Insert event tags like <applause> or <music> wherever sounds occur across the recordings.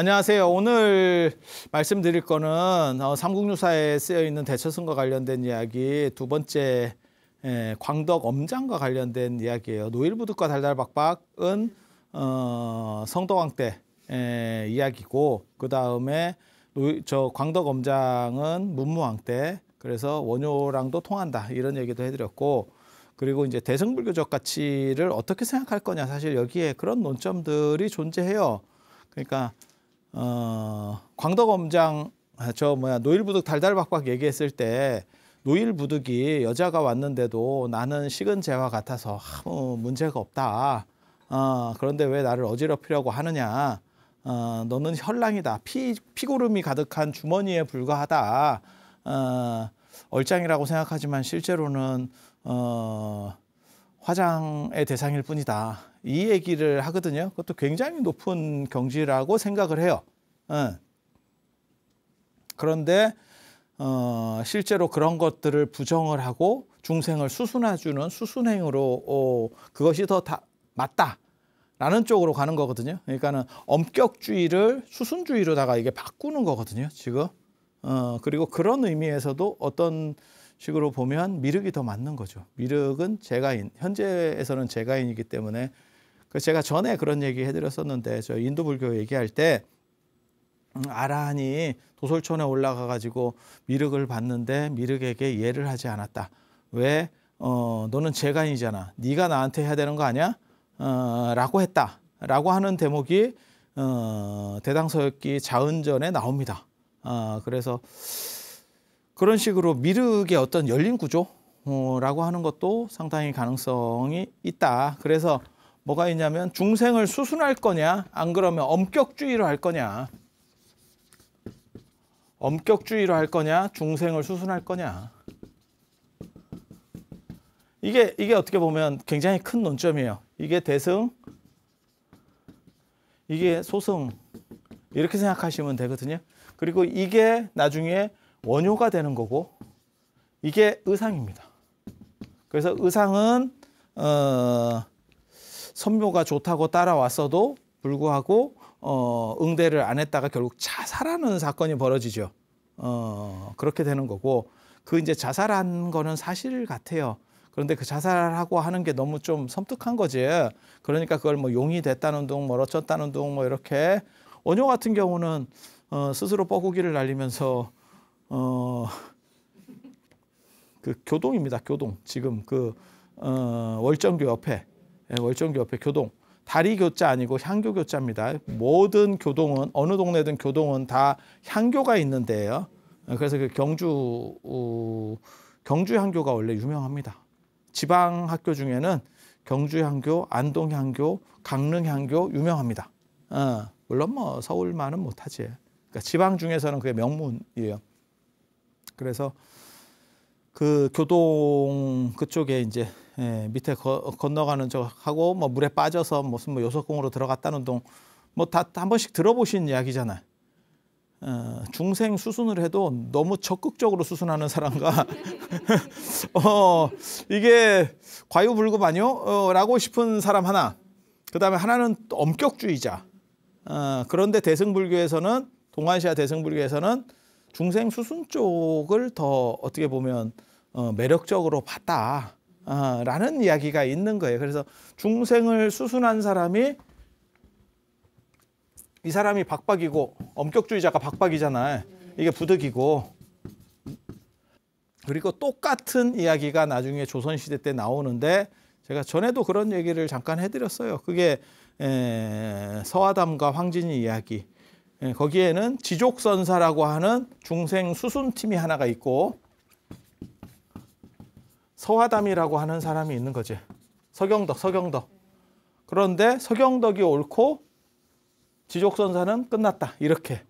안녕하세요. 오늘 말씀드릴 거는 어, 삼국유사에 쓰여 있는 대처성과 관련된 이야기 두 번째 에, 예, 광덕 엄장과 관련된 이야기예요. 노일부득과 달달박박은 어, 성덕왕 때 에, 예, 이야기고 그 다음에 저 광덕 엄장은 문무왕 때 그래서 원효랑도 통한다 이런 얘기도 해드렸고 그리고 이제 대승불교적 가치를 어떻게 생각할 거냐 사실 여기에 그런 논점들이 존재해요. 그러니까 어, 광덕검장 아, 저 뭐야 노일부득 달달박박 얘기했을 때 노일부득이 여자가 왔는데도 나는 식은 죄와 같아서 아무 문제가 없다. 어, 그런데 왜 나를 어지럽히려고 하느냐. 어, 너는 혈랑이다. 피, 피고름이 가득한 주머니에 불과하다. 어, 얼짱이라고 생각하지만 실제로는 어, 화장의 대상일 뿐이다. 이 얘기를 하거든요. 그것도 굉장히 높은 경지라고 생각을 해요. 응. 어. 그런데 어, 실제로 그런 것들을 부정을 하고 중생을 수순해주는 수순행으로 어, 그것이 더 다, 맞다. 라는 쪽으로 가는 거거든요. 그러니까는 엄격주의를 수순주의로다가 이게 바꾸는 거거든요. 지금. 어, 그리고 그런 의미에서도 어떤 식으로 보면 미륵이 더 맞는 거죠. 미륵은 제가인, 현재에서는 제가인이기 때문에 그 제가 전에 그런 얘기 해드렸었는데 저 인도 불교 얘기할 때 음, 아라한이 도솔촌에 올라가 가지고 미륵을 봤는데 미륵에게 예를 하지 않았다. 왜? 어, 너는 재간이잖아. 네가 나한테 해야 되는 거 아니야? 어, 라고 했다. 라고 하는 대목이 어, 대당서역기 자은전에 나옵니다. 아, 그래서 그런 식으로 미륵의 어떤 열린 구조라고 하는 것도 상당히 가능성이 있다. 그래서 뭐가 있냐면 중생을 수순할 거냐 안 그러면 엄격주의로 할 거냐 엄격주의로 할 거냐 중생을 수순할 거냐 이게 이게 어떻게 보면 굉장히 큰 논점이에요 이게 대승 이게 소승 이렇게 생각하시면 되거든요 그리고 이게 나중에 원효가 되는 거고 이게 의상입니다 그래서 의상은 어 선묘가 좋다고 따라왔어도 불구하고 어, 응대를 안 했다가 결국 자살하는 사건이 벌어지죠. 어, 그렇게 되는 거고 그 이제 자살한 거는 사실 같아요. 그런데 그 자살하고 하는 게 너무 좀 섬뜩한 거지. 그러니까 그걸 뭐 용이 됐다는 둥, 뭐 어쩌다는 둥, 뭐 이렇게 원효 같은 경우는 어, 스스로 뻐꾸기를 날리면서 어, 그 교동입니다. 교동 지금 그 어, 월정교 옆에 예, 월정교회 교동 다리 교자 아니고 향교 교자입니다. 모든 교동은 어느 동네든 교동은 다 향교가 있는데요. 예, 그래서 그 경주 경주 향교가 원래 유명합니다. 지방 학교 중에는 경주 향교, 안동 향교, 강릉 향교 유명합니다. 어, 물론 뭐 서울만은 못하지. 그러니까 지방 중에서는 그게 명문이에요. 그래서 그 교동 그쪽에 이제 예, 밑에 거, 건너가는 척하고 뭐 물에 빠져서 무슨 뭐 요석공으로 들어갔다는 동뭐 다 한 번씩 들어보신 이야기잖아요. 어, 중생 수순을 해도 너무 적극적으로 수순하는 사람과 <laughs> 어, 이게 과유불급 아니요? 어, 라고 싶은 사람 하나 그다음에 하나는 엄격주의자 어, 그런데 대승불교에서는 동아시아 대승불교에서는 중생 수순 쪽을 더 어떻게 보면 어, 매력적으로 봤다. 어, 라는 이야기가 있는 거예요. 그래서 중생을 수순한 사람이 이 사람이 박박이고 엄격주의자가 박박이잖아요. 이게 부득이고 그리고 똑같은 이야기가 나중에 조선시대 때 나오는데 제가 전에도 그런 얘기를 잠깐 해드렸어요. 그게 에, 서화담과 황진이 이야기. 에, 거기에는 지족선사라고 하는 중생 수순팀이 하나가 있고 서화담이라고 하는 사람이 있는 거지. 서경덕, 서경덕. 그런데 서경덕이 옳고 지족선사는 끝났다. 이렇게.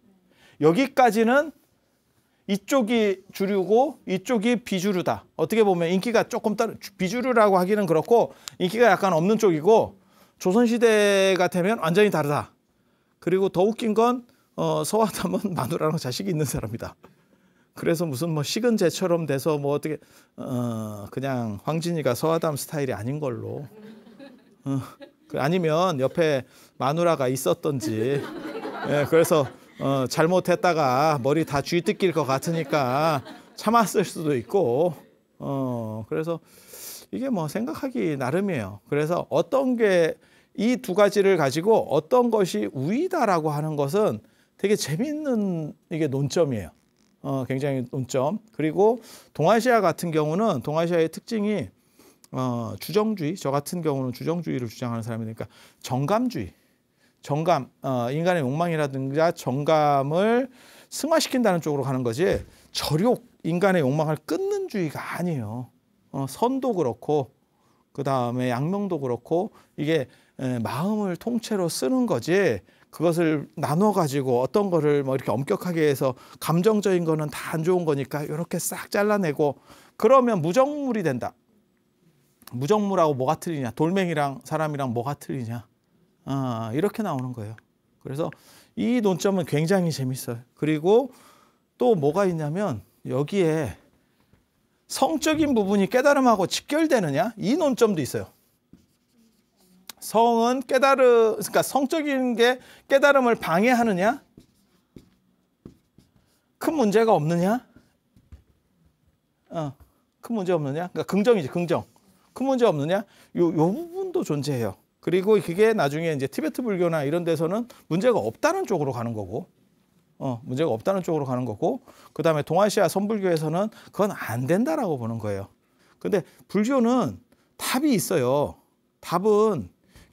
여기까지는 이쪽이 주류고 이쪽이 비주류다. 어떻게 보면 인기가 조금 떨어 비주류라고 하기는 그렇고 인기가 약간 없는 쪽이고 조선시대가 되면 완전히 다르다. 그리고 더 웃긴 건 어, 서화담은 마누라랑 자식이 있는 사람이다. 그래서 무슨 뭐 식은 재처럼 돼서 뭐 어떻게 어 그냥 황진이가 서하담 스타일이 아닌 걸로 어 그 아니면 옆에 마누라가 있었던지 예 그래서 어 잘못했다가 머리 다 쥐뜯길 것 같으니까 참았을 수도 있고 어 그래서 이게 뭐 생각하기 나름이에요. 그래서 어떤 게 이 두 가지를 가지고 어떤 것이 우위다라고 하는 것은 되게 재밌는 이게 논점이에요. 어, 굉장히 논점. 그리고 동아시아 같은 경우는 동아시아의 특징이 어, 주정주의. 저 같은 경우는 주정주의를 주장하는 사람이니까 정감주의. 정감, 어, 인간의 욕망이라든가 정감을 승화시킨다는 쪽으로 가는 거지 저욕, 인간의 욕망을 끊는 주의가 아니에요. 어, 선도 그렇고 그 다음에 양명도 그렇고 이게 예, 마음을 통째로 쓰는 거지 그것을 나눠 가지고 어떤 거를 뭐 이렇게 엄격하게 해서 감정적인 거는 다 안 좋은 거니까 이렇게 싹 잘라내고 그러면 무정물이 된다. 무정물하고 뭐가 틀리냐? 돌멩이랑 사람이랑 뭐가 틀리냐? 아, 이렇게 나오는 거예요. 그래서 이 논점은 굉장히 재밌어요. 그리고 또 뭐가 있냐면 여기에 성적인 부분이 깨달음하고 직결되느냐? 이 논점도 있어요. 성은 깨달음, 그러니까 성적인 게 깨달음을 방해하느냐? 큰 문제가 없느냐? 어, 큰 문제 없느냐? 그러니까 긍정이지, 긍정. 큰 문제 없느냐? 요, 요 부분도 존재해요. 그리고 그게 나중에 이제 티베트 불교나 이런 데서는 문제가 없다는 쪽으로 가는 거고, 어, 문제가 없다는 쪽으로 가는 거고, 그 다음에 동아시아 선불교에서는 그건 안 된다라고 보는 거예요. 근데 불교는 답이 있어요. 답은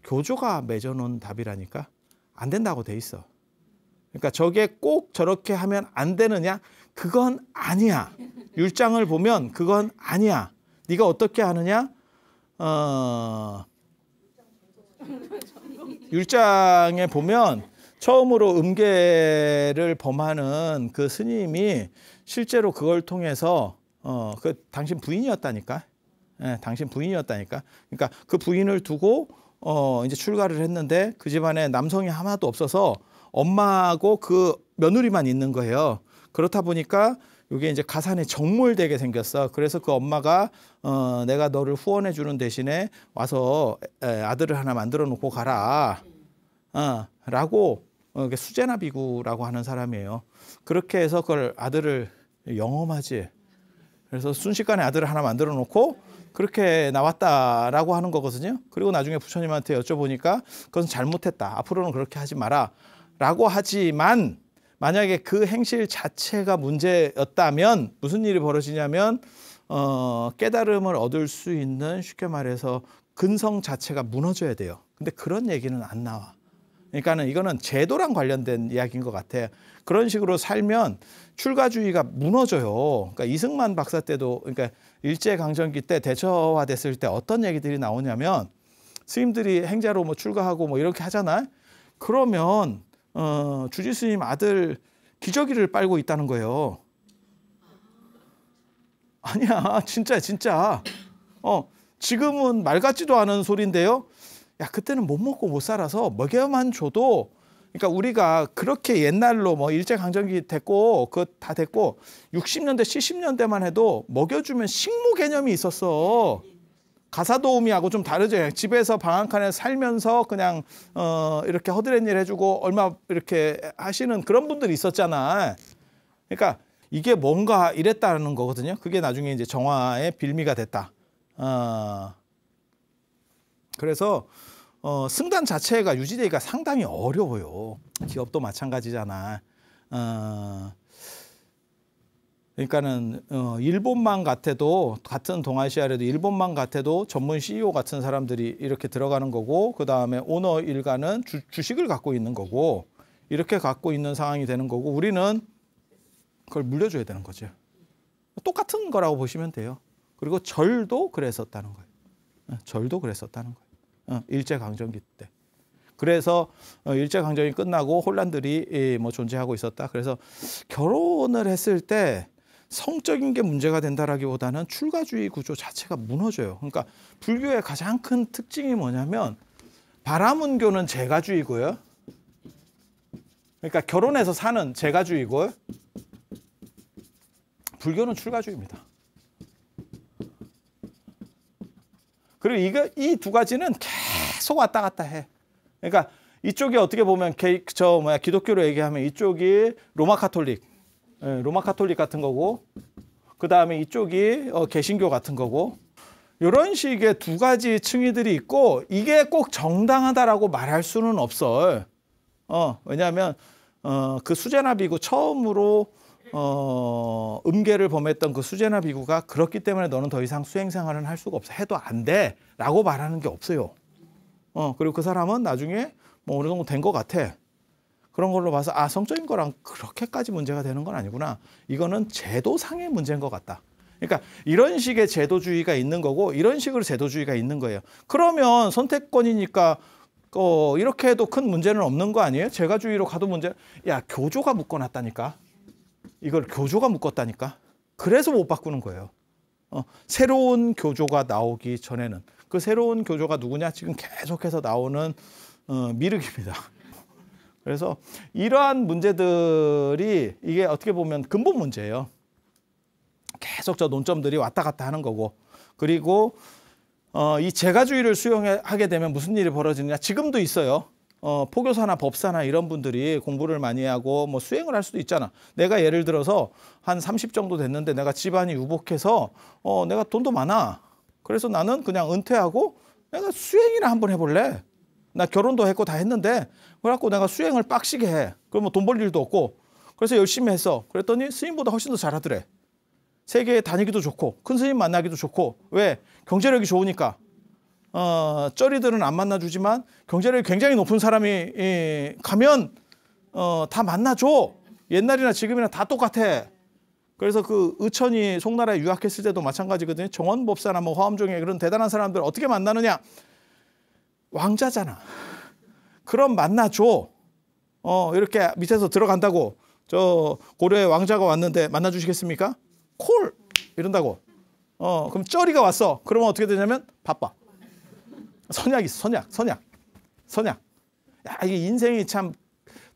교조가 맺어놓은 답이라니까 안 된다고 돼 있어. 그러니까 저게 꼭 저렇게 하면 안 되느냐? 그건 아니야. 율장을 보면 그건 아니야. 네가 어떻게 하느냐? 어... 율장에 보면 처음으로 음계를 범하는 그 스님이 실제로 그걸 통해서 어, 그 당신 부인이었다니까. 예, 당신 부인이었다니까. 그러니까 그 부인을 두고 어 이제 출가를 했는데 그 집안에 남성이 하나도 없어서 엄마하고 그 며느리만 있는 거예요. 그렇다 보니까 이게 이제 가산에 정몰되게 생겼어. 그래서 그 엄마가 어 내가 너를 후원해 주는 대신에 와서 에, 아들을 하나 만들어 놓고 가라. 어, 라고 어, 수제나 비구라고 하는 사람이에요. 그렇게 해서 그걸 아들을 영험하지. 그래서 순식간에 아들을 하나 만들어 놓고 그렇게 나왔다라고 하는 거거든요. 그리고 나중에 부처님한테 여쭤보니까 그건 잘못했다. 앞으로는 그렇게 하지 마라. 라고 하지만 만약에 그 행실 자체가 문제였다면 무슨 일이 벌어지냐면 어, 깨달음을 얻을 수 있는 쉽게 말해서 근성 자체가 무너져야 돼요. 근데 그런 얘기는 안 나와. 그러니까는 이거는 제도랑 관련된 이야기인 것 같아. 그런 식으로 살면 출가주의가 무너져요. 그러니까 이승만 박사 때도 그러니까 일제 강점기 때 대처화 됐을 때 어떤 얘기들이 나오냐면 스님들이 행자로 뭐 출가하고 뭐 이렇게 하잖아요. 그러면 어, 주지 스님 아들 기저귀를 빨고 있다는 거예요. 아니야, 진짜 진짜. 어, 지금은 말 같지도 않은 소리인데요. 야, 그때는 못 먹고 못 살아서 먹여만 줘도 그러니까 우리가 그렇게 옛날로 뭐 일제강점기 됐고 그거 다 됐고 60년대 70년대만 해도 먹여주면 식모 개념이 있었어. 가사도우미하고 좀 다르죠. 집에서 방한 칸에 살면서 그냥 어 이렇게 허드렛 일 해주고 얼마 이렇게 하시는 그런 분들이 있었잖아. 그러니까 이게 뭔가 이랬다는 거거든요. 그게 나중에 이제 정화의 빌미가 됐다. 어. 그래서 어, 승단 자체가 유지되기가 상당히 어려워요. 기업도 마찬가지잖아. 어, 그러니까는 어, 일본만 같아도 같은 동아시아라도 일본만 같아도 전문 CEO 같은 사람들이 이렇게 들어가는 거고 그 다음에 오너 일가는 주, 주식을 갖고 있는 거고 이렇게 갖고 있는 상황이 되는 거고 우리는 그걸 물려줘야 되는 거죠. 똑같은 거라고 보시면 돼요. 그리고 절도 그랬었다는 거예요. 어, 절도 그랬었다는 거예요. 어, 일제 강점기 때. 그래서 어, 일제 강점이 끝나고 혼란들이 예, 뭐 존재하고 있었다. 그래서 결혼을 했을 때 성적인 게 문제가 된다라기보다는 출가주의 구조 자체가 무너져요. 그러니까 불교의 가장 큰 특징이 뭐냐면 바라문교는 제가주의고요. 그러니까 결혼해서 사는 제가주의고 요 불교는 출가주의입니다. 그리고 이거 이 두 가지는 계속 왔다 갔다 해. 그러니까 이쪽이 어떻게 보면 개, 저 뭐야 기독교로 얘기하면 이쪽이 로마 카톨릭, 예, 로마 카톨릭 같은 거고, 그 다음에 이쪽이 어, 개신교 같은 거고, 이런 식의 두 가지 층위들이 있고 이게 꼭 정당하다라고 말할 수는 없어. 어, 왜냐하면 어, 그 수제나 비고 처음으로 어, 음계를 범했던 그 수재나 비구가 그렇기 때문에 너는 더 이상 수행생활은 할 수가 없어. 해도 안 돼. 라고 말하는 게 없어요. 어, 그리고 그 사람은 나중에 뭐 어느 정도 된 것 같아. 그런 걸로 봐서 아, 성적인 거랑 그렇게까지 문제가 되는 건 아니구나. 이거는 제도상의 문제인 것 같다. 그러니까 이런 식의 제도주의가 있는 거고 이런 식으로 제도주의가 있는 거예요. 그러면 선택권이니까 어, 이렇게 해도 큰 문제는 없는 거 아니에요? 제가주의로 가도 문제. 야, 교조가 묶어놨다니까. 이걸 교조가 묶었다니까. 그래서 못 바꾸는 거예요. 어, 새로운 교조가 나오기 전에는 그 새로운 교조가 누구냐 지금 계속해서 나오는 어, 미륵입니다. <laughs> 그래서 이러한 문제들이 이게 어떻게 보면 근본 문제예요. 계속 저 논점들이 왔다 갔다 하는 거고 그리고 어, 이 제가주의를 수용하게 되면 무슨 일이 벌어지느냐 지금도 있어요. 어, 포교사나 법사나 이런 분들이 공부를 많이 하고 뭐 수행을 할 수도 있잖아. 내가 예를 들어서 한 30 정도 됐는데 내가 집안이 유복해서 어, 내가 돈도 많아. 그래서 나는 그냥 은퇴하고 내가 수행이나 한번 해볼래. 나 결혼도 했고 다 했는데 그래갖고 내가 수행을 빡시게 해. 그러면 뭐 돈벌 일도 없고 그래서 열심히 했어. 그랬더니 스님보다 훨씬 더 잘하더래. 세계에 다니기도 좋고 큰 스님 만나기도 좋고 왜 경제력이 좋으니까 어, 쩌리들은 안 만나주지만 경제력이 굉장히 높은 사람이 예, 가면 어, 다 만나줘. 옛날이나 지금이나 다 똑같아. 그래서 그 의천이 송나라에 유학했을 때도 마찬가지거든요. 정원법사나 뭐 화엄종에 그런 대단한 사람들 어떻게 만나느냐. 왕자잖아. 그럼 만나줘. 어, 이렇게 밑에서 들어간다고. 저 고려의 왕자가 왔는데 만나주시겠습니까? 콜! 이런다고. 어, 그럼 쩌리가 왔어. 그러면 어떻게 되냐면 바빠. 선약이 있어. 선약, 선약, 선약. 야, 이게 인생이 참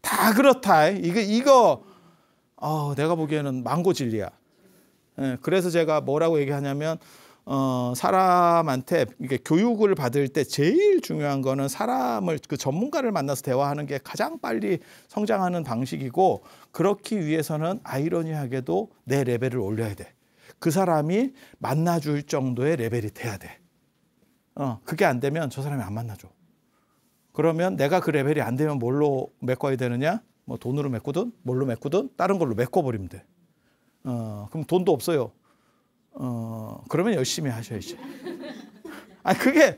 다 그렇다. 이거, 이거, 어, 내가 보기에는 망고 진리야. 예, 그래서 제가 뭐라고 얘기하냐면, 어, 사람한테 이게 교육을 받을 때 제일 중요한 거는 사람을 그 전문가를 만나서 대화하는 게 가장 빨리 성장하는 방식이고 그렇기 위해서는 아이러니하게도 내 레벨을 올려야 돼. 그 사람이 만나줄 정도의 레벨이 돼야 돼. 어, 그게 안 되면 저 사람이 안 만나죠. 그러면 내가 그 레벨이 안 되면 뭘로 메꿔야 되느냐? 뭐 돈으로 메꾸든 뭘로 메꾸든 다른 걸로 메꿔버리면 돼. 어, 그럼 돈도 없어요. 어, 그러면 열심히 하셔야지. <laughs> 아니, 그게,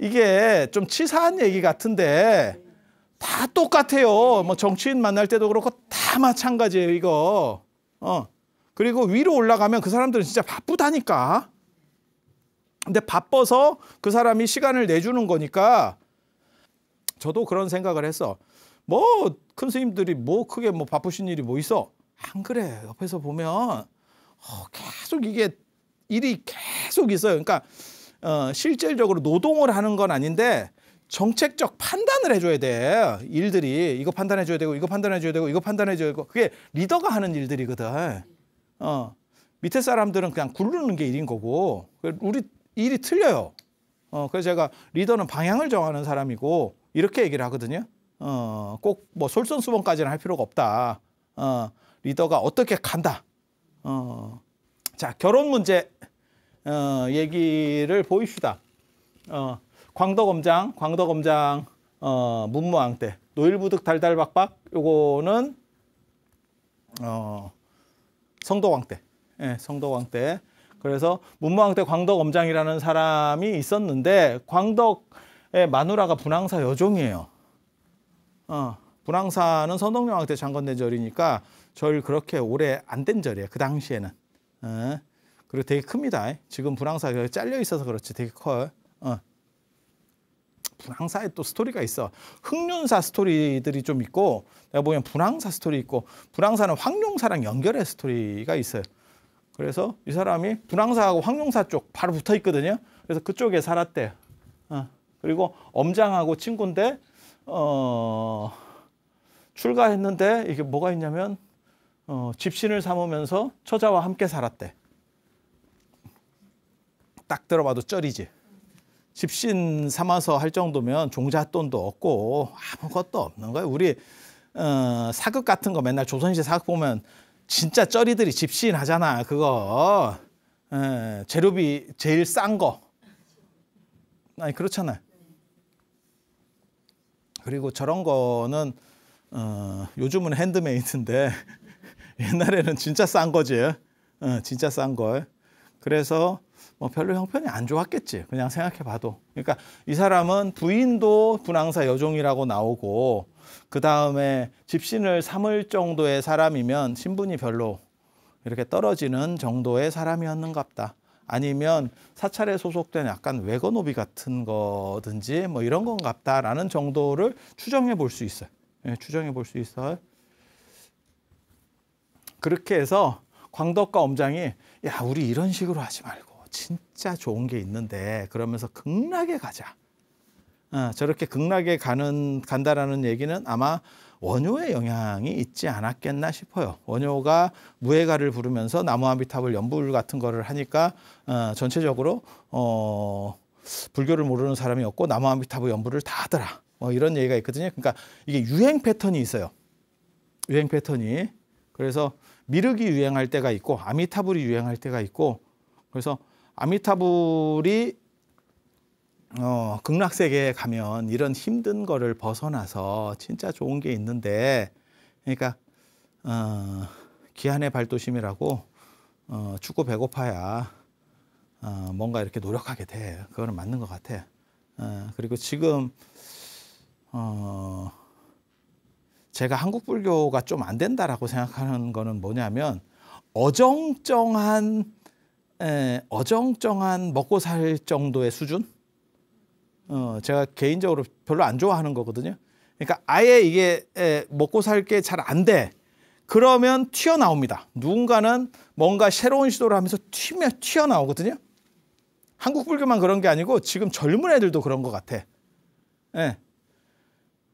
이게 좀 치사한 얘기 같은데 다 똑같아요. 뭐 정치인 만날 때도 그렇고 다 마찬가지예요, 이거. 어. 그리고 위로 올라가면 그 사람들은 진짜 바쁘다니까. 근데 바빠서 그 사람이 시간을 내주는 거니까 저도 그런 생각을 했어. 뭐큰 스님들이 뭐 크게 뭐 바쁘신 일이 뭐 있어? 안 그래. 옆에서 보면 어, 계속 이게 일이 계속 있어요. 그러니까 어, 실질적으로 노동을 하는 건 아닌데 정책적 판단을 해줘야 돼. 일들이 이거 판단해줘야 되고 이거 판단해줘야 되고 이거 판단해줘야 되고 그게 리더가 하는 일들이거든. 어. 밑에 사람들은 그냥 굴르는 게 일인 거고 우리 일이 틀려요. 어, 그래서 제가 리더는 방향을 정하는 사람이고 이렇게 얘기를 하거든요. 어, 꼭 뭐 솔선수범까지는 할 필요가 없다. 어, 리더가 어떻게 간다. 어, 자, 결혼 문제 어, 얘기를 보입시다. 어, 광덕검장, 광덕검장 어, 문무왕 때 노일부득 달달박박 요거는 어, 성도왕 때, 예, 성도왕 때 그래서 문무왕 때 광덕엄장이라는 사람이 있었는데 광덕의 마누라가 분황사 여종이에요. 어, 분황사는 선덕여왕 때 장건된 절이니까 절 그렇게 오래 안 된 절이에요. 그 당시에는. 어, 그리고 되게 큽니다. 지금 분황사가 잘려 있어서 그렇지 되게 커요. 어. 분황사에 또 스토리가 있어. 흑륜사 스토리들이 좀 있고 내가 보기엔 분황사 스토리 있고 분황사는 황룡사랑 연결의 스토리가 있어요. 그래서 이 사람이 분황사하고 황룡사 쪽 바로 붙어 있거든요. 그래서 그쪽에 살았대 어. 그리고 엄장하고 친구인데 어, 출가했는데 이게 뭐가 있냐면 어, 집신을 삼으면서 처자와 함께 살았대. 딱 들어봐도 쩔이지. 집신 삼아서 할 정도면 종잣돈도 없고 아무것도 없는 거야 우리 어, 사극 같은 거 맨날 조선시대 사극 보면 진짜 쩌리들이 집신하잖아 그거 에, 예, 재료비 제일 싼 거 아니 그렇잖아요 그리고 저런 거는 어, 요즘은 핸드메이드인데 <laughs> 옛날에는 진짜 싼 거지 어, 진짜 싼걸 그래서 뭐 별로 형편이 안 좋았겠지. 그냥 생각해 봐도. 그러니까 이 사람은 부인도 분황사 여종이라고 나오고 그 다음에 집신을 삼을 정도의 사람이면 신분이 별로 이렇게 떨어지는 정도의 사람이었는갑다. 아니면 사찰에 소속된 약간 외건오비 같은 거든지 뭐 이런 건갑다라는 정도를 추정해 볼 수 있어요. 예, 추정해 볼 수 있어요. 그렇게 해서 광덕과 엄장이 야 우리 이런 식으로 하지 말고 진짜 좋은 게 있는데 그러면서 극락에 가자. 어, 저렇게 극락에 가는 간다라는 얘기는 아마 원효의 영향이 있지 않았겠나 싶어요. 원효가 무해가를 부르면서 나무아미탑을 연불 같은 거를 하니까 어, 전체적으로 어, 불교를 모르는 사람이 없고 나무아미탑의 연불을 다 하더라. 뭐 이런 얘기가 있거든요. 그러니까 이게 유행 패턴이 있어요. 유행 패턴이. 그래서 미륵이 유행할 때가 있고 아미타불이 유행할 때가 있고 그래서 아미타불이 어, 극락세계에 가면 이런 힘든 거를 벗어나서 진짜 좋은 게 있는데, 그러니까 어, 기한의 발도심이라고 어, 죽고 배고파야 어, 뭔가 이렇게 노력하게 돼. 그거는 맞는 것 같아. 어, 그리고 지금 어, 제가 한국 불교가 좀 안 된다라고 생각하는 거는 뭐냐면 어정쩡한 에, 어정쩡한 먹고 살 정도의 수준? 어, 제가 개인적으로 별로 안 좋아하는 거거든요. 그러니까 아예 이게 에, 먹고 살 게 잘 안 돼. 그러면 튀어나옵니다. 누군가는 뭔가 새로운 시도를 하면서 튀며 튀어나오거든요. 한국 불교만 그런 게 아니고 지금 젊은 애들도 그런 것 같아. 예.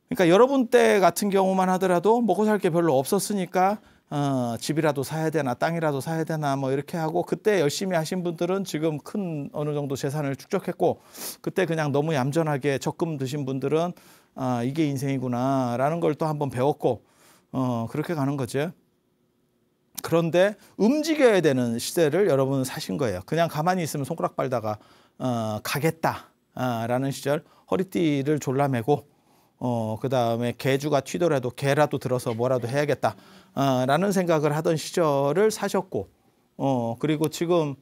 그러니까 여러분 때 같은 경우만 하더라도 먹고 살 게 별로 없었으니까 어, 집이라도 사야 되나 땅이라도 사야 되나 뭐 이렇게 하고 그때 열심히 하신 분들은 지금 큰 어느 정도 재산을 축적했고 그때 그냥 너무 얌전하게 적금 드신 분들은 아 이게 인생이구나라는 걸 또 한번 배웠고 어 그렇게 가는 거죠. 그런데 움직여야 되는 시대를 여러분은 사신 거예요. 그냥 가만히 있으면 손가락 빨다가 어, 가겠다라는 시절 허리띠를 졸라매고 어, 그 다음에 개주가 튀더라도 개라도 들어서 뭐라도 해야겠다. 어, 라는 생각을 하던 시절을 사셨고, 어, 그리고 지금,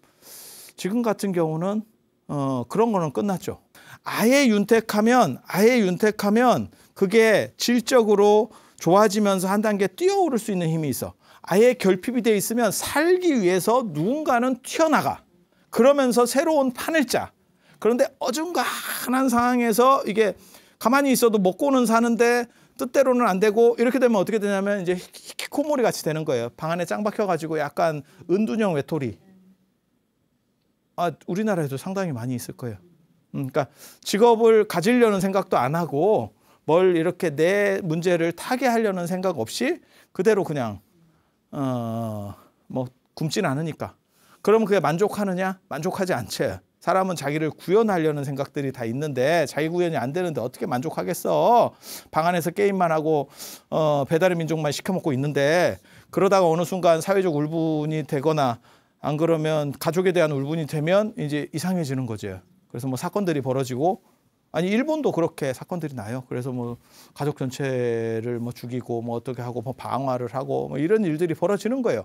지금 같은 경우는, 어, 그런 거는 끝났죠. 아예 윤택하면, 아예 윤택하면 그게 질적으로 좋아지면서 한 단계 뛰어오를 수 있는 힘이 있어. 아예 결핍이 돼 있으면 살기 위해서 누군가는 튀어나가. 그러면서 새로운 판을 짜. 그런데 어중간한 상황에서 이게 가만히 있어도 먹고는 사는데 뜻대로는 안 되고 이렇게 되면 어떻게 되냐면 이제 히키코모리 같이 되는 거예요. 방 안에 짱 박혀가지고 약간 은둔형 외톨이. 아 우리나라에도 상당히 많이 있을 거예요. 음, 그러니까 직업을 가지려는 생각도 안 하고 뭘 이렇게 내 문제를 타개하려는 생각 없이 그대로 그냥 어뭐 굶진 않으니까. 그러면 그게 만족하느냐? 만족하지 않죠 사람은 자기를 구현하려는 생각들이 다 있는데 자기 구현이 안 되는데 어떻게 만족하겠어? 방 안에서 게임만 하고 어, 배달의 민족만 시켜 먹고 있는데 그러다가 어느 순간 사회적 울분이 되거나 안 그러면 가족에 대한 울분이 되면 이제 이상해지는 거죠. 그래서 뭐 사건들이 벌어지고 아니 일본도 그렇게 사건들이 나요. 그래서 뭐 가족 전체를 뭐 죽이고 뭐 어떻게 하고 뭐 방화를 하고 뭐 이런 일들이 벌어지는 거예요.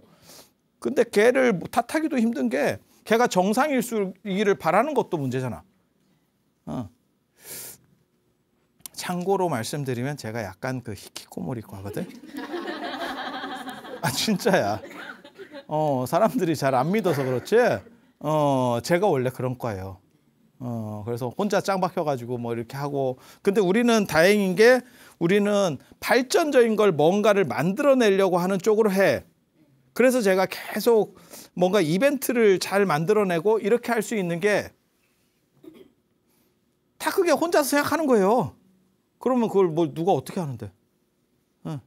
근데 걔를 뭐 탓하기도 힘든 게 걔가 정상일수이기를 바라는 것도 문제잖아. 어. 참고로 말씀드리면 제가 약간 그 히키코모리과거든. 아 진짜야. 어 사람들이 잘 안 믿어서 그렇지. 어 제가 원래 그런 과예요. 어 그래서 혼자 짱 박혀가지고 뭐 이렇게 하고. 근데 우리는 다행인 게 우리는 발전적인 걸 뭔가를 만들어내려고 하는 쪽으로 해. 그래서 제가 계속 뭔가 이벤트를 잘 만들어내고 이렇게 할 수 있는 게 다 그게 혼자서 생각하는 거예요. 그러면 그걸 뭐 누가 어떻게 하는데? 응. 예.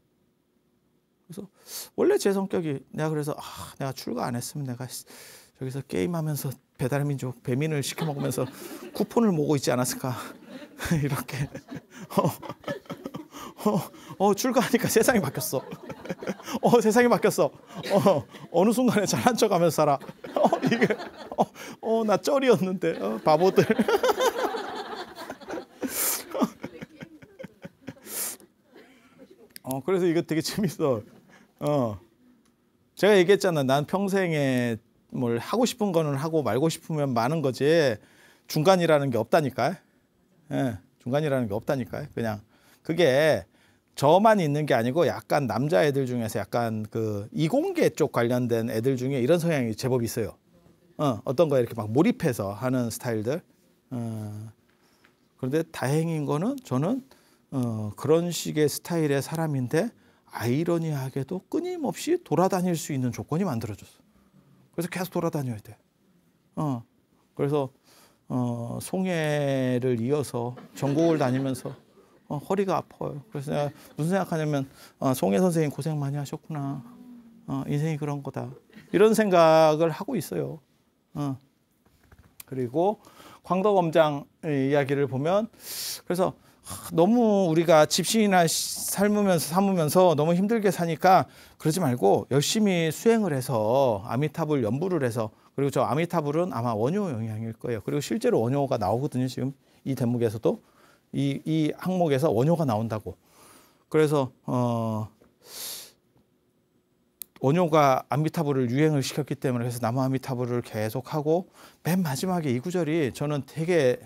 그래서 원래 제 성격이 내가 그래서 아, 내가 출가 안 했으면 내가 저기서 게임하면서 배달민족 배민을 시켜 먹으면서 <laughs> 쿠폰을 모고 있지 않았을까 <laughs> 이렇게 <laughs> 어. <laughs> 어, 출가하니까 세상이 바뀌었어. <laughs> 어, 세상이 바뀌었어. 어, 어느 순간에 잘난 척 하면서 살아. <laughs> 어, 이게, 어, 어나 쩔이었는데. 어, 바보들. 어, 그래서 이거 되게 재밌어. 어. 제가 얘기했잖아. 난 평생에 뭘 하고 싶은 거는 하고 말고 싶으면 많은 거지. 중간이라는 게 없다니까. 예. 중간이라는 게 없다니까. 그냥 그게 저만 있는 게 아니고 약간 남자 애들 중에서 약간 그 이공계 쪽 관련된 애들 중에 이런 성향이 제법 있어요. 어, 어떤 거에 이렇게 막 몰입해서 하는 스타일들. 어, 그런데 다행인 거는 저는 어, 그런 식의 스타일의 사람인데 아이러니하게도 끊임없이 돌아다닐 수 있는 조건이 만들어졌어. 그래서 계속 돌아다녀야 돼. 어, 그래서 어, 송해를 이어서 전국을 다니면서 어, 허리가 아파요. 그래서 내가 무슨 생각하냐면 어, 송혜 선생님 고생 많이 하셨구나. 어, 인생이 그런 거다. 이런 생각을 하고 있어요. 어. 그리고 광덕엄장 이야기를 보면 그래서 너무 우리가 집신이나 삶으면서 삶으면서 너무 힘들게 사니까 그러지 말고 열심히 수행을 해서 아미타불 연부를 해서 그리고 저 아미타불은 아마 원효 영향일 거예요. 그리고 실제로 원효가 나오거든요. 지금 이 대목에서도 이, 이 항목에서 원효가 나온다고. 그래서 어, 원효가 암미타불을 유행을 시켰기 때문에 그래서 남아암미타불을 계속하고 맨 마지막에 이 구절이 저는 되게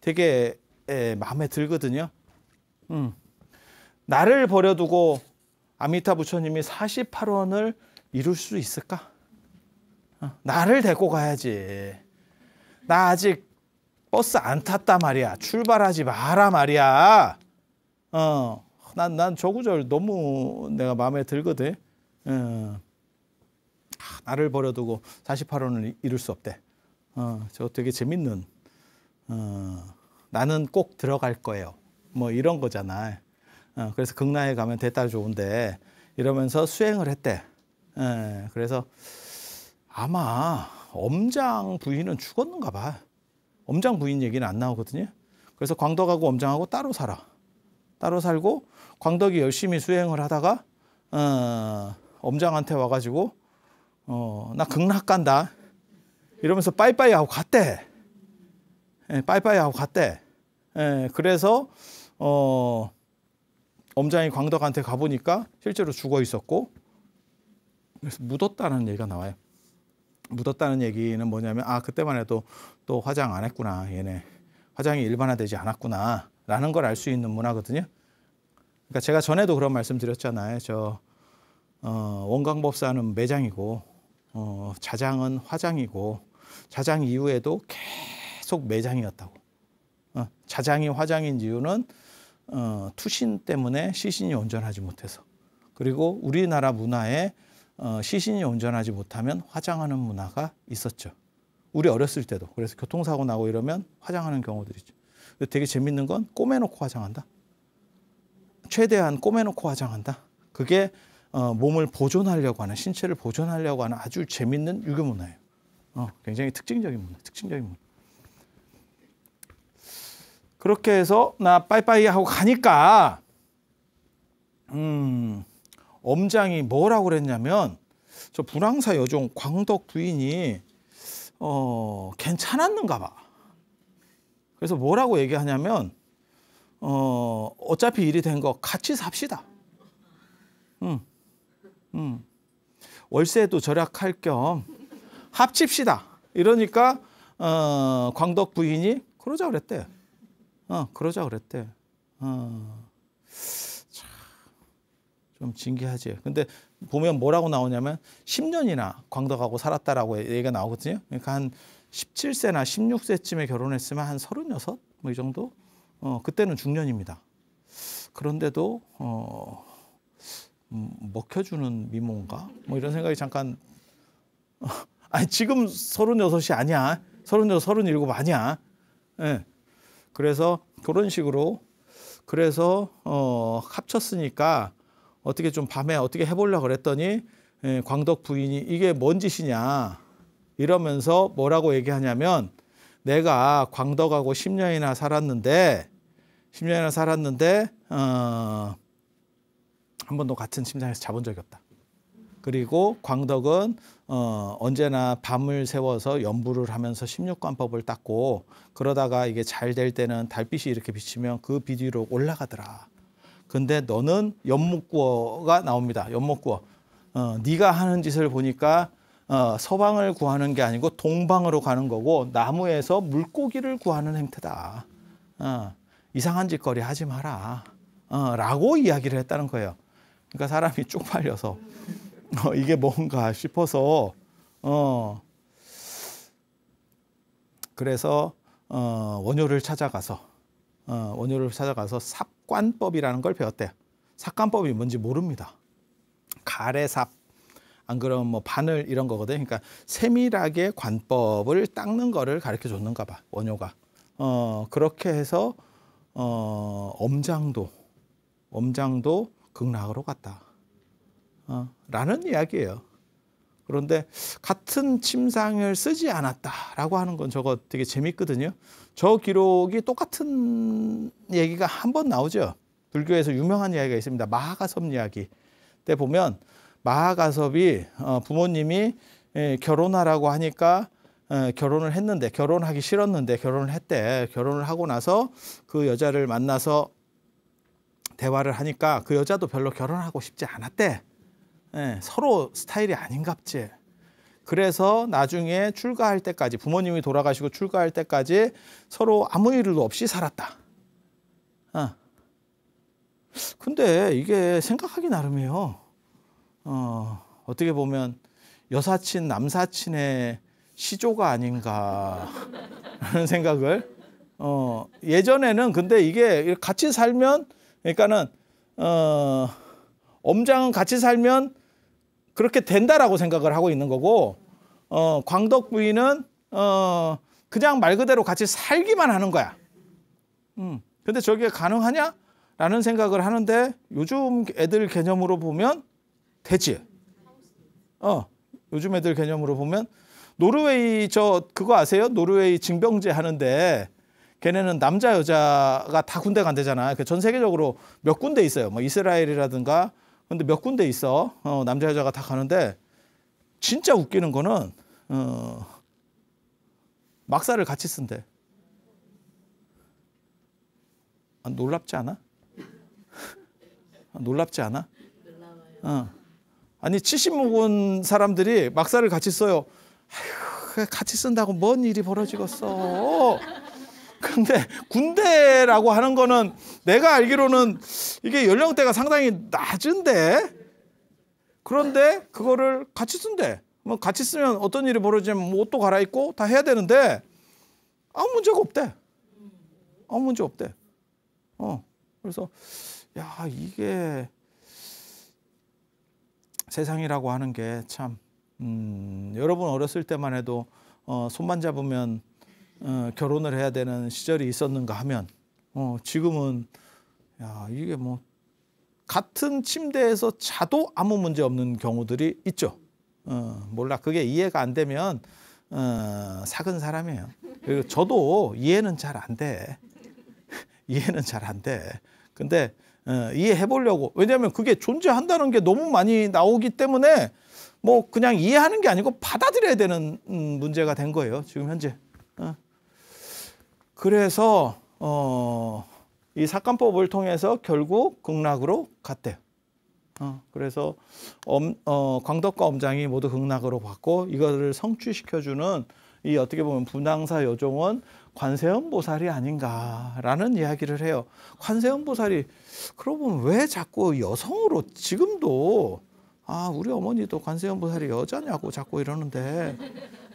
되게 에, 마음에 들거든요. 음. 나를 버려두고 아미타 부처님이 48원을 이룰 수 있을까? 어, 나를 데리고 가야지. 나 아직 버스 안 탔다 말이야. 출발하지 마라 말이야. 어, 난, 난 저 구절 너무 내가 마음에 들거든. 어, 아, 나를 버려두고 48원을 이룰 수 없대. 어, 저 되게 재밌는, 어, 나는 꼭 들어갈 거예요. 뭐 이런 거잖아. 어, 그래서 극락에 가면 대딸 좋은데 이러면서 수행을 했대. 에, 예, 그래서 아마 엄장 부인은 죽었는가 봐. 엄장 부인 얘기는 안 나오거든요. 그래서 광덕하고 엄장하고 따로 살아. 따로 살고 광덕이 열심히 수행을 하다가 어, 엄장한테 와가지고 어, 나 극락 간다. 이러면서 빠이빠이 하고 갔대. 예, 빠이빠이 하고 갔대. 예, 그래서 어, 엄장이 광덕한테 가보니까 실제로 죽어 있었고 그래서 묻었다는 얘기가 나와요. 묻었다는 얘기는 뭐냐면 아 그때만 해도 또 화장 안 했구나 얘네 화장이 일반화되지 않았구나라는 걸 알 수 있는 문화거든요. 그러니까 제가 전에도 그런 말씀 드렸잖아요. 저 어, 원광법사는 매장이고 어, 자장은 화장이고 자장 이후에도 계속 매장이었다고. 어, 자장이 화장인 이유는 어, 투신 때문에 시신이 온전하지 못해서 그리고 우리나라 문화에 어, 시신이 운전하지 못하면 화장하는 문화가 있었죠. 우리 어렸을 때도 그래서 교통사고 나고 이러면 화장하는 경우들이죠. 되게 재밌는 건 꼬매놓고 화장한다. 최대한 꼬매놓고 화장한다. 그게 어, 몸을 보존하려고 하는 신체를 보존하려고 하는 아주 재밌는 유교 문화예요. 어, 굉장히 특징적인 문화, 특징적인 문화. 그렇게 해서 나 빠이빠이 하고 가니까 음. 엄장이 뭐라고 그랬냐면 저 불황사 여종 광덕 부인이 어 괜찮았는가 봐. 그래서 뭐라고 얘기하냐면 어 어차피 일이 된 거 같이 삽시다. 응. 음, 응. 음. 월세도 절약할 겸 합칩시다. 이러니까 어 광덕 부인이 그러자 그랬대. 어 그러자 그랬대. 어. 좀럼 징계하지. 근데 보면 뭐라고 나오냐면 10년이나 광덕하고 살았다라고 얘기가 나오거든요. 그러니까 한 17세나 16세쯤에 결혼했으면 한 36? 뭐 이 정도? 어, 그때는 중년입니다. 그런데도 어, 음, 먹혀주는 미모인가? 뭐 이런 생각이 잠깐 어, 아니 지금 36이 아니야. 36, 37 아니야. 예. 그래서 그런 식으로 그래서 어, 합쳤으니까 어떻게 좀 밤에 어떻게 해보려고 그랬더니 예, 광덕 부인이 이게 뭔 짓이냐 이러면서 뭐라고 얘기하냐면 내가 광덕하고 10년이나 살았는데 10년이나 살았는데 어, 한 번도 같은 침상에서 자본 적이 없다. 그리고 광덕은 어, 언제나 밤을 세워서 연부를 하면서 16관법을 닦고 그러다가 이게 잘 될 때는 달빛이 이렇게 비치면 그 비디로 올라가더라. 근데 너는 연목구어가 나옵니다. 연목구어. 어, 네가 하는 짓을 보니까 어, 서방을 구하는 게 아니고 동방으로 가는 거고 나무에서 물고기를 구하는 행태다. 어, 이상한 짓거리 하지 마라. 어, 라고 이야기를 했다는 거예요. 그러니까 사람이 쪽팔려서 어, 이게 뭔가 싶어서 어, 그래서 어, 원효를 찾아가서 어, 원효를 찾아가서 삽관법이라는 걸 배웠대요. 삽관법이 뭔지 모릅니다. 가래삽, 안 그러면 뭐 바늘 이런 거거든. 그러니까 세밀하게 관법을 닦는 거를 가르쳐 줬는가 봐, 원효가. 어, 그렇게 해서 어, 엄장도, 엄장도 극락으로 갔다. 어, 라는 이야기예요. 그런데 같은 침상을 쓰지 않았다라고 하는 건 저거 되게 재밌거든요. 저 기록이 똑같은 얘기가 한 번 나오죠. 불교에서 유명한 이야기가 있습니다. 마하가섭 이야기 때 보면 마하가섭이 어, 부모님이 예, 결혼하라고 하니까 어, 결혼을 했는데 결혼하기 싫었는데 결혼을 했대. 결혼을 하고 나서 그 여자를 만나서 대화를 하니까 그 여자도 별로 결혼하고 싶지 않았대. 예, 서로 스타일이 아닌갑지. 그래서 나중에 출가할 때까지 부모님이 돌아가시고 출가할 때까지 서로 아무 일도 없이 살았다. 아. 근데 이게 생각하기 나름이에요. 어, 어떻게 보면 여사친, 남사친의 시조가 아닌가 하는 생각을 어, 예전에는 근데 이게 같이 살면 그러니까는 어, 엄장은 같이 살면 그렇게 된다라고 생각을 하고 있는 거고 어, 광덕 부인은 어, 그냥 말 그대로 같이 살기만 하는 거야. 음, 근데 저게 가능하냐? 라는 생각을 하는데 요즘 애들 개념으로 보면 되지. 어, 요즘 애들 개념으로 보면 노르웨이 저 그거 아세요? 노르웨이 징병제 하는데 걔네는 남자 여자가 다 군대 간대잖아. 그 전 세계적으로 몇 군데 있어요. 뭐 이스라엘이라든가 근데 몇 군데 있어. 어, 남자 여자가 다 가는데 진짜 웃기는 거는 어, 막사를 같이 쓴대. 아, 놀랍지 않아? 아, 놀랍지 않아? 어. 아니 70 먹은 사람들이 막사를 같이 써요. 아휴, 같이 쓴다고 뭔 일이 벌어지겠어. 근데 군대라고 하는 거는 내가 알기로는 이게 연령대가 상당히 낮은데 그런데 그거를 같이 쓴대. 뭐 같이 쓰면 어떤 일이 벌어지면 뭐 옷도 갈아입고 다 해야 되는데 아무 문제가 없대. 아무 문제 없대. 어. 그래서 야, 이게 세상이라고 하는 게 참 음, 여러분 어렸을 때만 해도 어, 손만 잡으면 어, 결혼을 해야 되는 시절이 있었는가 하면 어, 지금은 야, 이게 뭐 같은 침대에서 자도 아무 문제 없는 경우들이 있죠. 어, 몰라 그게 이해가 안 되면 어, 사근 사람이에요. 그리고 저도 이해는 잘 안 돼. <laughs> 이해는 잘 안 돼. 근데 어, 이해해 보려고 왜냐하면 그게 존재한다는 게 너무 많이 나오기 때문에 뭐 그냥 이해하는 게 아니고 받아들여야 되는 음, 문제가 된 거예요. 지금 현재. 어. 그래서 어, 이사건법을 통해서 결국 극락으로 갔대요. 어, 그래서 엄, 어, 광덕과 엄장이 모두 극락으로 갔고 이거를 성취시켜주는 이 어떻게 보면 분당사 여종은 관세음 보살이 아닌가라는 이야기를 해요. 관세음 보살이 그러고 보면 왜 자꾸 여성으로 지금도 아 우리 어머니도 관세음보살이 여자냐고 자꾸 이러는데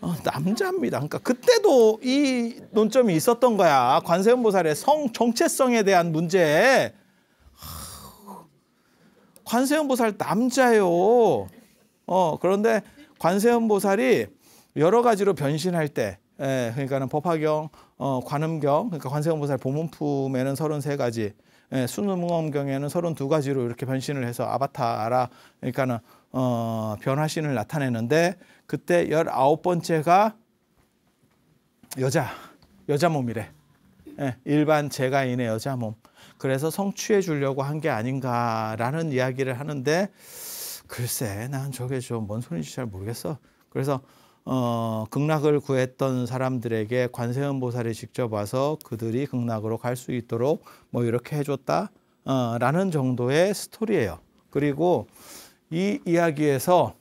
어, 남자입니다. 그러니까 그때도 이 논점이 있었던 거야. 관세음보살의 성 정체성에 대한 문제. 관세음보살 남자요. 어 그런데 관세음보살이 여러 가지로 변신할 때, 예, 그러니까는 법화경, 어, 관음경, 그러니까 관세음보살 보문품에는 33가지, 예, 수능원경에는 32가지로 이렇게 변신을 해서 아바타라 그러니까는 어, 변화신을 나타내는데 그때 19번째가 여자 여자 몸이래. 예, 일반 제가인의 여자 몸. 그래서 성취해 주려고 한 게 아닌가라는 이야기를 하는데 글쎄 난 저게 좀 뭔 소리인지 잘 모르겠어. 그래서 어, 극락을 구했던 사람들에게 관세음 보살이 직접 와서 그들이 극락으로 갈 수 있도록 뭐 이렇게 해줬다 어, 라는 정도의 스토리예요. 그리고 이 이야기에서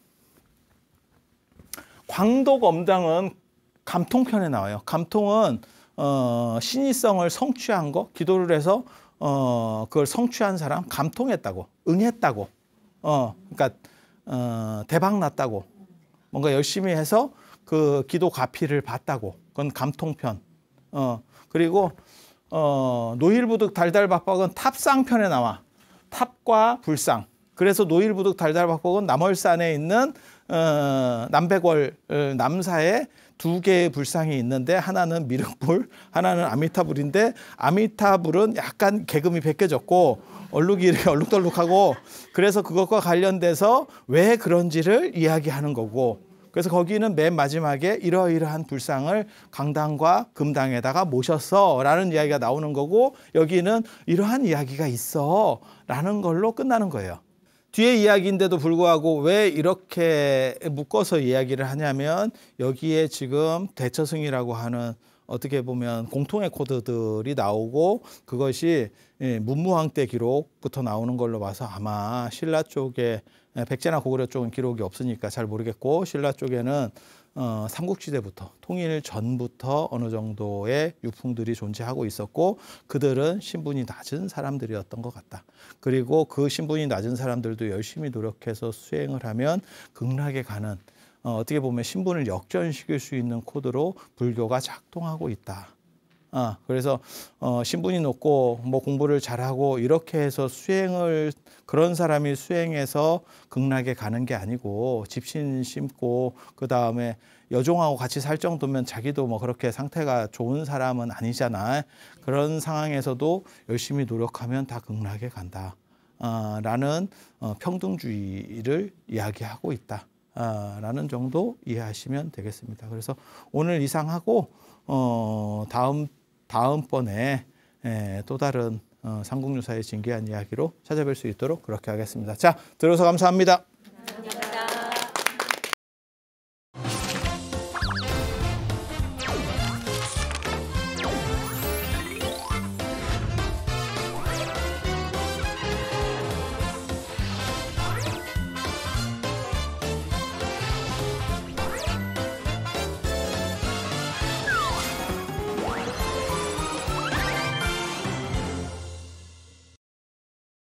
광도엄장은 감통편에 나와요. 감통은 어, 신의성을 성취한 거, 기도를 해서 어, 그걸 성취한 사람 감통했다고, 응했다고, 어, 그러니까 어, 대박 났다고 뭔가 열심히 해서 그 기도 가피를 봤다고. 그건 감통편. 어, 그리고 어, 노일부득 달달박박은 탑상편에 나와. 탑과 불상. 그래서 노일부득 달달박박은 남월산에 있는 어, 남백월 어, 남사에 두 개의 불상이 있는데 하나는 미륵불, 하나는 아미타불인데 아미타불은 약간 개금이 벗겨졌고 얼룩이 이렇게 <laughs> 얼룩덜룩하고 그래서 그것과 관련돼서 왜 그런지를 이야기하는 거고 그래서 거기는 맨 마지막에 이러이러한 불상을 강당과 금당에다가 모셨어 라는 이야기가 나오는 거고 여기는 이러한 이야기가 있어 라는 걸로 끝나는 거예요. 뒤에 이야기인데도 불구하고 왜 이렇게 묶어서 이야기를 하냐면 여기에 지금 대처승이라고 하는 어떻게 보면 공통의 코드들이 나오고 그것이 예, 문무왕 때 기록부터 나오는 걸로 봐서 아마 신라 쪽에 예, 백제나 고구려 쪽은 기록이 없으니까 잘 모르겠고 신라 쪽에는 어, 삼국시대부터 통일 전부터 어느 정도의 유풍들이 존재하고 있었고 그들은 신분이 낮은 사람들이었던 것 같다. 그리고 그 신분이 낮은 사람들도 열심히 노력해서 수행을 하면 극락에 가는 어, 어떻게 보면 신분을 역전시킬 수 있는 코드로 불교가 작동하고 있다. 아, 그래서 어, 신분이 높고 뭐 공부를 잘하고 이렇게 해서 수행을 그런 사람이 수행해서 극락에 가는 게 아니고 집신 심고 그 다음에 여종하고 같이 살 정도면 자기도 뭐 그렇게 상태가 좋은 사람은 아니잖아. 그런 상황에서도 열심히 노력하면 다 극락에 간다. 아, 라는 어, 평등주의를 이야기하고 있다. 아, 라는 정도 이해하시면 되겠습니다. 그래서 오늘 이상하고 어, 다음 다음번에 예, 또 다른 상공유사의 어, 진기한 이야기로 찾아뵐 수 있도록 그렇게 하겠습니다. 자, 들어서 감사합니다. 감사합니다.